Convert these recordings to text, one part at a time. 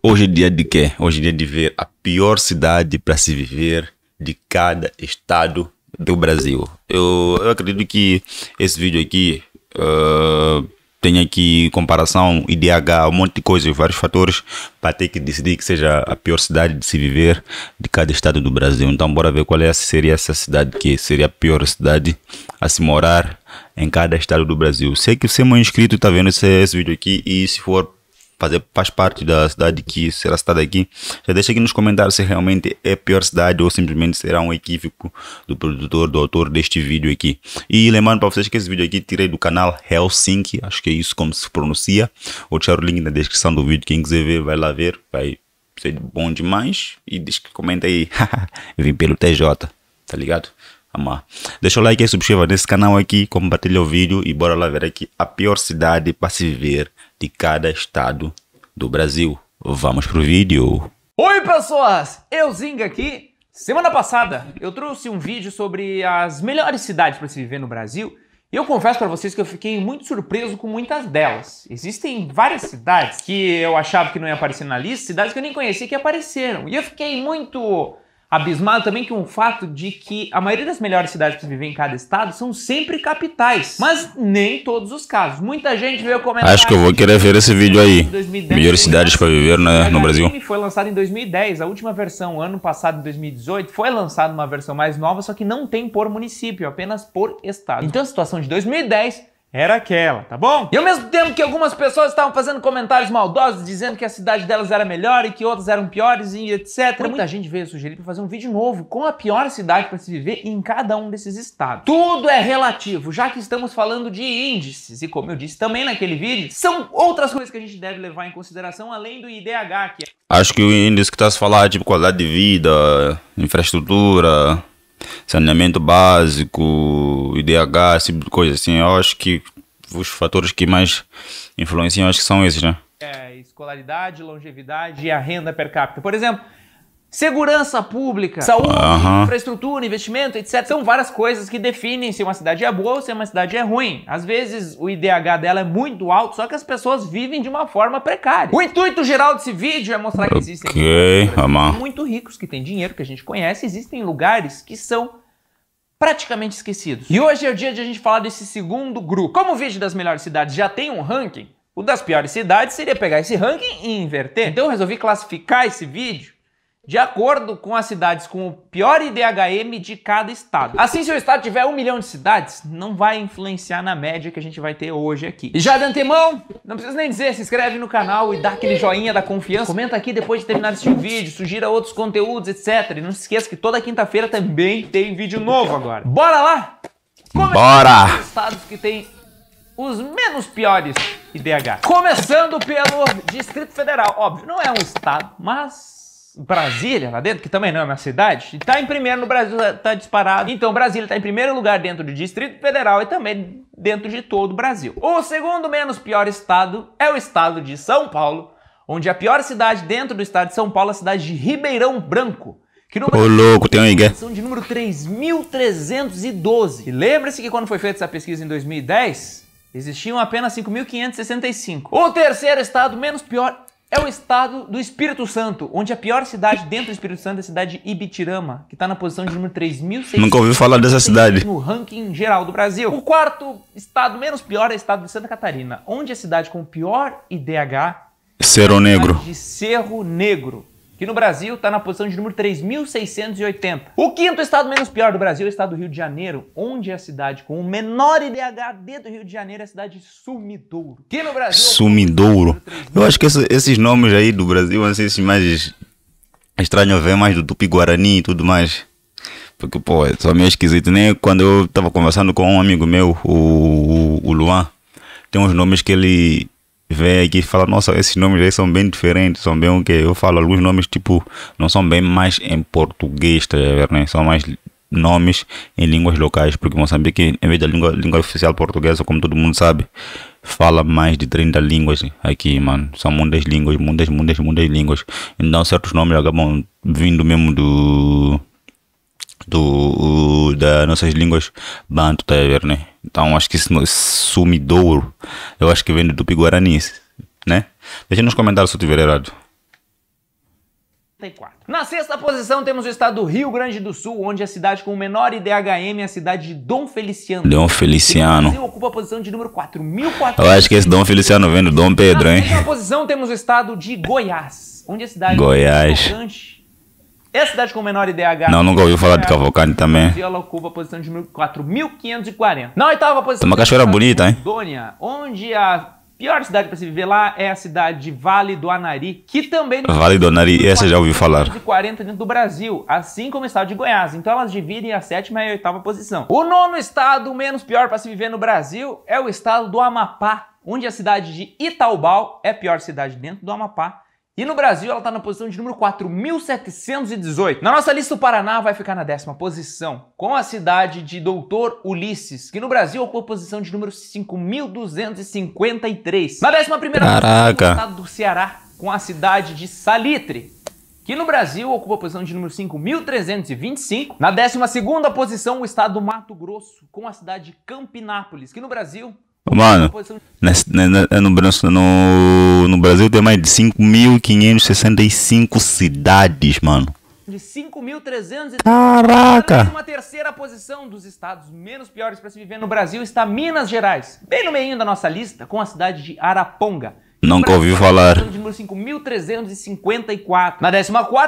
Hoje é dia de quê? Hoje é dia de ver a pior cidade para se viver de cada estado do Brasil. Eu, eu acredito que esse vídeo aqui uh, tem aqui comparação, IDH, um monte de coisas, vários fatores para ter que decidir que seja a pior cidade de se viver de cada estado do Brasil. Então, bora ver qual é seria essa cidade que seria a pior cidade a se morar em cada estado do Brasil. Sei que você é um inscrito está vendo esse, esse vídeo aqui e se for fazer, faz parte da cidade que será citada aqui, já deixa aqui nos comentários se realmente é a pior cidade ou simplesmente será um equívoco do produtor, do autor deste vídeo aqui. E lembrando para vocês que esse vídeo aqui tirei do canal Helsinki, acho que é isso como se pronuncia. Vou deixar o link na descrição do vídeo, quem quiser ver vai lá ver, vai ser bom demais. E diz que comenta aí, eu vim pelo TJ, tá ligado? amar. Deixa o like e subscreva nesse canal aqui, compartilha o vídeo e bora lá ver aqui a pior cidade para se viver de cada estado do Brasil. Vamos pro vídeo. Oi, pessoas! Eu Zinga aqui. Semana passada eu trouxe um vídeo sobre as melhores cidades para se viver no Brasil e eu confesso para vocês que eu fiquei muito surpreso com muitas delas. Existem várias cidades que eu achava que não ia aparecer na lista, cidades que eu nem conhecia que apareceram. E eu fiquei muito abismado também com o fato de que a maioria das melhores cidades para viver em cada estado são sempre capitais, mas nem todos os casos. Muita gente veio comentar. Acho que eu vou querer ver esse vídeo aí. 2010, melhores cidades para viver né, no Brasil. Foi lançado em 2010, a última versão ano passado em 2018 foi lançada uma versão mais nova, só que não tem por município, apenas por estado. Então a situação de 2010 era aquela, tá bom? E ao mesmo tempo que algumas pessoas estavam fazendo comentários maldosos, dizendo que a cidade delas era melhor e que outras eram piores e etc. Muita gente veio sugerir para fazer um vídeo novo com a pior cidade para se viver em cada um desses estados. Tudo é relativo, já que estamos falando de índices e como eu disse também naquele vídeo, são outras coisas que a gente deve levar em consideração além do IDH que é... Acho que o índice que tá se falando, é tipo qualidade de vida, infraestrutura, saneamento básico, IDH, esse tipo de coisa assim. Eu acho que os fatores que mais influenciam acho que são esses, né? É, escolaridade, longevidade e a renda per capita. Por exemplo, Segurança pública, saúde, uhum. infraestrutura, investimento, etc. São várias coisas que definem se uma cidade é boa ou se uma cidade é ruim. Às vezes o IDH dela é muito alto, só que as pessoas vivem de uma forma precária. O intuito geral desse vídeo é mostrar que existem okay. muito ricos que têm dinheiro que a gente conhece, existem lugares que são praticamente esquecidos. E hoje é o dia de a gente falar desse segundo grupo. Como o vídeo das melhores cidades já tem um ranking, o das piores cidades seria pegar esse ranking e inverter. Então eu resolvi classificar esse vídeo de acordo com as cidades com o pior IDHM de cada estado. Assim, se o estado tiver um milhão de cidades, não vai influenciar na média que a gente vai ter hoje aqui. E já de antemão, não precisa nem dizer, se inscreve no canal e dá aquele joinha da confiança. Comenta aqui depois de terminar este vídeo, sugira outros conteúdos, etc. E não se esqueça que toda quinta-feira também tem vídeo novo agora. Bora lá? Bora! Os estados que têm os menos piores IDH. Começando pelo Distrito Federal. Óbvio, não é um estado, mas Brasília lá dentro, que também não é uma cidade, e tá em primeiro no Brasil, tá disparado. Então Brasília tá em primeiro lugar dentro do Distrito Federal e também dentro de todo o Brasil. O segundo menos pior estado é o estado de São Paulo, onde a pior cidade dentro do estado de São Paulo é a cidade de Ribeirão Branco. Que no Ô, louco, tem uma São é de número 3.312. E lembre-se que quando foi feita essa pesquisa em 2010, existiam apenas 5.565. O terceiro estado menos pior é o estado do Espírito Santo, onde a pior cidade dentro do Espírito Santo é a cidade de Ibitirama, que está na posição de número 3.600. Nunca ouviu falar dessa cidade. No ranking geral do Brasil. O quarto estado menos pior é o estado de Santa Catarina, onde a cidade com o pior IDH Cerro é Negro. De Cerro Negro. E no Brasil está na posição de número 3.680. O quinto estado menos pior do Brasil é o estado do Rio de Janeiro, onde a cidade com o menor IDHD do Rio de Janeiro é a cidade de Sumidouro. Que no Brasil. É Sumidouro. Eu acho que esse, esses nomes aí do Brasil, assim, esses é mais estranhos ver mais do Tupi Guarani e tudo mais. Porque, pô, é só meio esquisito. Nem quando eu estava conversando com um amigo meu, o, o, o Luan, tem uns nomes que ele vem aqui e fala, nossa, esses nomes aí são bem diferentes, são bem o quê? Eu falo alguns nomes, tipo, não são bem mais em português, tá vendo, né? São mais nomes em línguas locais, porque Moçambique, em vez da língua, língua oficial portuguesa, como todo mundo sabe, fala mais de 30 línguas aqui, mano. São muitas línguas, muitas, muitas, muitas línguas. Então, certos nomes acabam vindo mesmo do do, da nossas línguas banto, tá a ver, né? Então acho que esse sumidouro, eu acho que vem do Tupi Guarani, né? Deixa nos comentários se eu tiver errado. Na sexta posição temos o estado do Rio Grande do Sul, onde a cidade com o menor IDHM é a cidade de Dom Feliciano. Dom Feliciano. ocupa a posição de número 4.400. Eu acho que esse Dom Feliciano vem do Dom Pedro, hein? Na posição temos o estado de Goiás, onde a cidade Goiás. É é a cidade com menor IDH. Não, nunca ouviu falar de Cavalcante também. E ela ocupa a posição de 4.540. Na oitava posição. É uma cachoeira bonita, hein? Dônia, onde a pior cidade para se viver lá é a cidade de Vale do Anari, que também... Vale do Anari, essa já ouviu falar. De 40 dentro do Brasil, assim como o estado de Goiás. Então elas dividem a sétima e a oitava posição. O nono estado menos pior para se viver no Brasil é o estado do Amapá, onde a cidade de Itaubal é a pior cidade dentro do Amapá, e no Brasil ela está na posição de número 4.718. Na nossa lista, o Paraná vai ficar na décima posição, com a cidade de Doutor Ulisses, que no Brasil ocupa a posição de número 5.253. Na décima primeira Caraca. o estado do Ceará, com a cidade de Salitre, que no Brasil ocupa a posição de número 5.325. Na décima segunda posição, o estado do Mato Grosso, com a cidade de Campinápolis, que no Brasil Mano, nesse, né, né, é no, no, no Brasil tem mais de 5.565 cidades, mano. De 5.300 Caraca! Uma terceira posição dos estados menos piores para se viver no Brasil está Minas Gerais, bem no meio da nossa lista, com a cidade de Araponga. Nunca ouvi tá falar. Na 14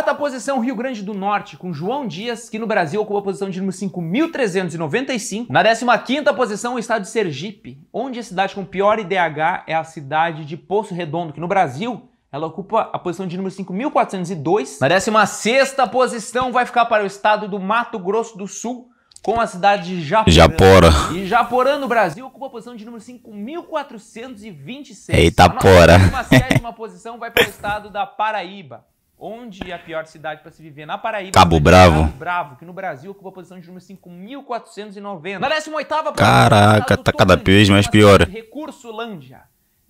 é posição, Rio Grande do Norte, com João Dias, que no Brasil ocupa a posição de número 5.395. Na 15 posição, o estado de Sergipe, onde a cidade com pior IDH é a cidade de Poço Redondo, que no Brasil ela ocupa a posição de número 5.402. Na 16 posição vai ficar para o estado do Mato Grosso do Sul, com a cidade de Japorã. Japora. E Japora no Brasil, ocupa a posição de número 5.426. Eita, porra. A sétima posição vai para o estado da Paraíba. Onde é a pior cidade para se viver na Paraíba? Cabo né? Bravo. Cabo Bravo, que no Brasil ocupa a posição de número 5.490. Na 18 posição. Caraca, tá cada vez mais pior. Recurso Lândia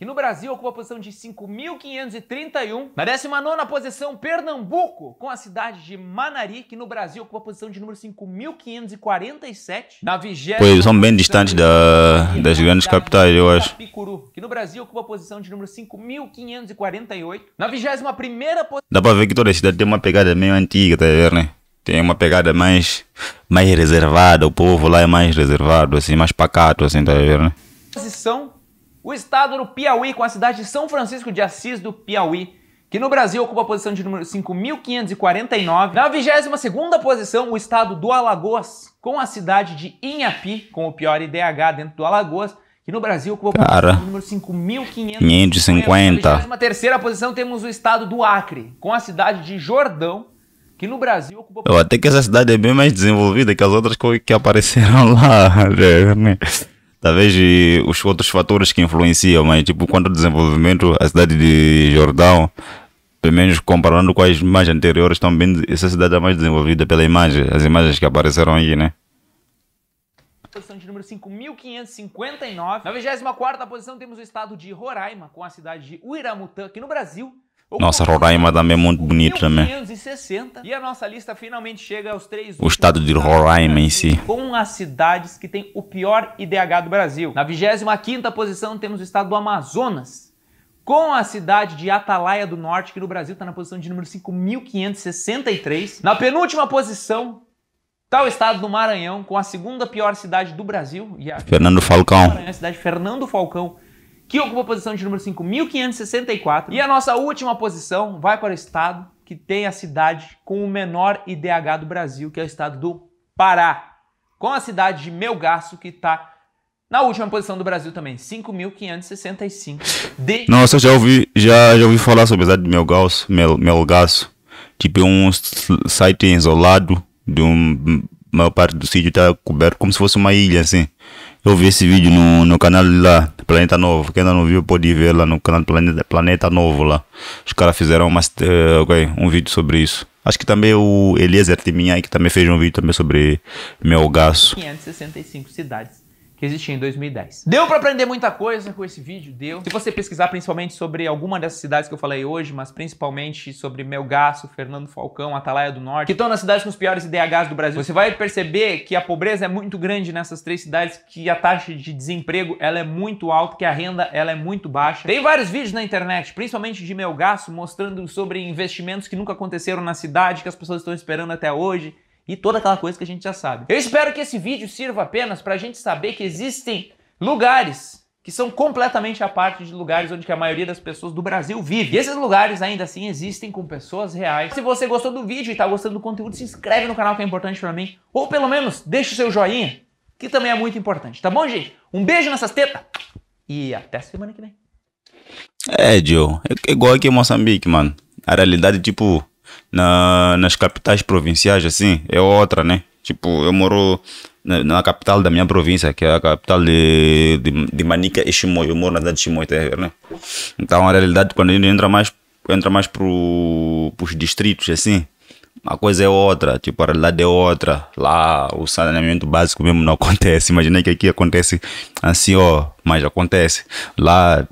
que no Brasil ocupa a posição de 5.531. Na 19 posição, Pernambuco, com a cidade de Manari, que no Brasil ocupa a posição de número 5.547. Na 20. Pois são bem distantes da, das grandes capitais, eu acho. Picuru, que no Brasil ocupa a posição de número 5.548. Na 21 posição. Dá pra ver que toda a cidade tem uma pegada meio antiga, tá vendo, né? tem uma pegada mais mais reservada, o povo lá é mais reservado, assim, mais pacato, assim, tá vendo? Né? Posição o estado do Piauí, com a cidade de São Francisco de Assis do Piauí, que no Brasil ocupa a posição de número 5.549. Na 22 posição, o estado do Alagoas, com a cidade de Inhapi, com o pior IDH dentro do Alagoas, que no Brasil ocupa a posição de número 5.550. Na 23 posição, temos o estado do Acre, com a cidade de Jordão, que no Brasil ocupa... Eu até que essa cidade é bem mais desenvolvida que as outras que apareceram lá. Né? talvez os outros fatores que influenciam, mas tipo, quanto ao desenvolvimento, a cidade de Jordão, pelo menos comparando com as imagens anteriores, também essa cidade é mais desenvolvida pela imagem, as imagens que apareceram aí, né? Posição de número 5.559. Na 24 posição temos o estado de Roraima, com a cidade de Uiramutã, que no Brasil nossa Roraima também é muito bonito também. E a nossa lista finalmente chega aos três. O estado de Roraima em si. Com as cidades que tem o pior IDH do Brasil. Na 25 posição temos o estado do Amazonas. Com a cidade de Atalaia do Norte, que no Brasil está na posição de número 5.563. Na penúltima posição, está o estado do Maranhão, com a segunda pior cidade do Brasil. E a... Fernando Falcão. É a cidade Fernando Falcão, que ocupa a posição de número 5.564. E a nossa última posição vai para o estado que tem a cidade com o menor IDH do Brasil, que é o estado do Pará, com a cidade de Melgaço, que está na última posição do Brasil também, 5.565. De... Nossa, já ouvi, já, já ouvi falar sobre a cidade de Melgaço, Mel, Melgaço. Tipo, é um site isolado, de um, maior parte do sítio está coberto como se fosse uma ilha, assim. Eu vi esse vídeo no, no canal lá, Planeta Novo. Quem ainda não viu pode ver lá no canal Planeta, Planeta Novo lá. Os caras fizeram uma, uh, okay, um vídeo sobre isso. Acho que também o Eliezer aí que também fez um vídeo também sobre meu gasto. 565 cidades que existia em 2010. Deu para aprender muita coisa com esse vídeo, deu. Se você pesquisar principalmente sobre alguma dessas cidades que eu falei hoje, mas principalmente sobre Melgaço, Fernando Falcão, Atalaia do Norte, que estão nas cidades com os piores IDHs do Brasil, você vai perceber que a pobreza é muito grande nessas três cidades, que a taxa de desemprego ela é muito alta, que a renda ela é muito baixa. Tem vários vídeos na internet, principalmente de Melgaço, mostrando sobre investimentos que nunca aconteceram na cidade, que as pessoas estão esperando até hoje e toda aquela coisa que a gente já sabe. Eu espero que esse vídeo sirva apenas para a gente saber que existem lugares que são completamente à parte de lugares onde a maioria das pessoas do Brasil vive. E esses lugares ainda assim existem com pessoas reais. Se você gostou do vídeo e está gostando do conteúdo, se inscreve no canal que é importante para mim, ou pelo menos deixa o seu joinha, que também é muito importante, tá bom, gente? Um beijo nessas tetas e até semana que vem. É, Joe, é igual aqui em Moçambique, mano. A realidade, tipo, na, nas capitais provinciais, assim, é outra, né? Tipo, eu moro na, na capital da minha província, que é a capital de, de, de Manica e Chimoio. Eu moro na cidade de Chimoio, tá né? Então, a realidade, quando a gente entra mais, entra mais para os distritos, assim, a coisa é outra, tipo, a realidade é outra. Lá o saneamento básico mesmo não acontece. Imagina que aqui acontece assim, ó, mas acontece. Lá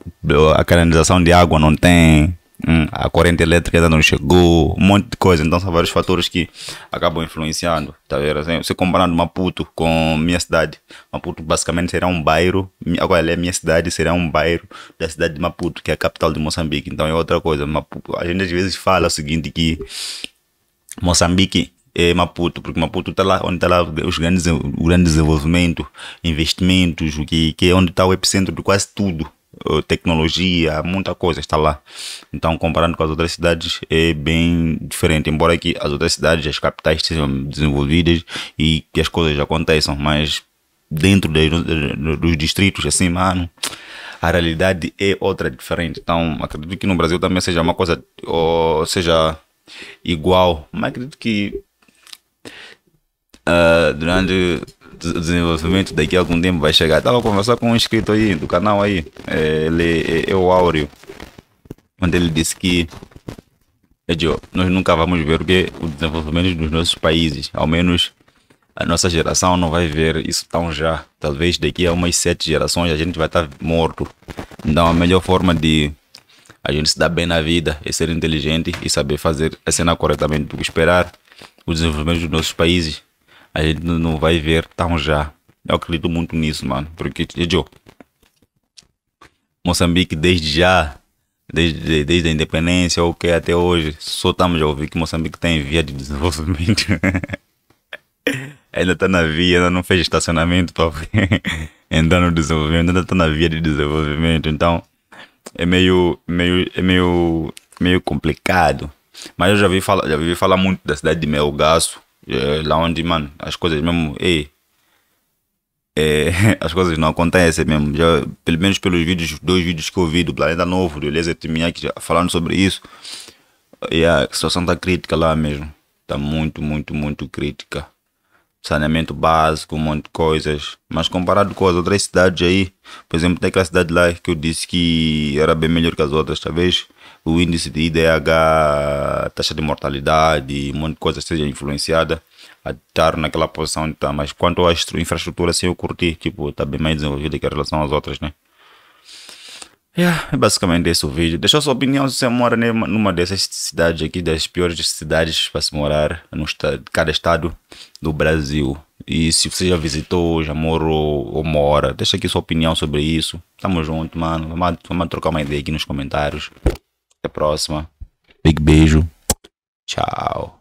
a canalização de água não tem, Hum. a corrente elétrica ainda não chegou, um monte de coisa. Então são vários fatores que acabam influenciando. Tá vendo? Assim, se comparando Maputo com minha cidade, Maputo basicamente será um bairro, agora é minha cidade, será um bairro da cidade de Maputo, que é a capital de Moçambique. Então é outra coisa. Maputo, a gente às vezes fala o seguinte que Moçambique é Maputo, porque Maputo está lá onde está lá os grandes, o grande desenvolvimento, investimentos, o que, que é onde está o epicentro de quase tudo tecnologia, muita coisa está lá. Então, comparando com as outras cidades, é bem diferente. Embora que as outras cidades, as capitais sejam desenvolvidas e que as coisas aconteçam, mas dentro de, dos distritos, assim, mano, a realidade é outra, diferente. Então, acredito que no Brasil também seja uma coisa, ou seja, igual. Mas acredito que uh, durante desenvolvimento daqui a algum tempo vai chegar. Estava a conversar com um inscrito aí do canal aí, é, ele é, é o Áureo, quando ele disse que é de, nós nunca vamos ver o que o desenvolvimento dos nossos países, ao menos a nossa geração não vai ver isso tão já. Talvez daqui a umas sete gerações a gente vai estar tá morto. Então a melhor forma de a gente se dar bem na vida é ser inteligente e saber fazer a cena corretamente do esperar o desenvolvimento dos nossos países a gente não vai ver tão já. Eu acredito muito nisso, mano. Porque, Joe, Moçambique desde já, desde, desde a independência ou que até hoje, só estamos a ouvir que Moçambique tem via de desenvolvimento. ainda está na via, ainda não fez estacionamento para entrar no desenvolvimento, ainda está na via de desenvolvimento. Então, é meio, meio, é meio, meio complicado. Mas eu já vi falar, já vi falar muito da cidade de Melgaço, eh, lá onde, mano, as coisas mesmo. Ei, é, as coisas não acontecem mesmo. Já, pelo menos pelos vídeos, dois vídeos que eu vi do Planeta Novo, do Eliezer Timiaki, falando sobre isso. E a situação está crítica lá mesmo. Tá muito, muito, muito crítica saneamento básico, um monte de coisas. Mas comparado com as outras cidades aí, por exemplo, tem aquela cidade lá que eu disse que era bem melhor que as outras, talvez o índice de IDH, taxa de mortalidade, um monte de coisa seja influenciada a estar naquela posição onde está. Mas quanto à infraestrutura, assim, eu curti, tipo, está bem mais desenvolvida que em relação às outras, né? Yeah, é basicamente esse o vídeo. Deixa a sua opinião se você mora numa dessas cidades aqui, das piores cidades para se morar, no estado, cada estado do Brasil. E se você já visitou, já morou ou mora, deixa aqui sua opinião sobre isso. Tamo junto, mano. Vamos, vamos trocar uma ideia aqui nos comentários. Até a próxima. Big beijo. Tchau.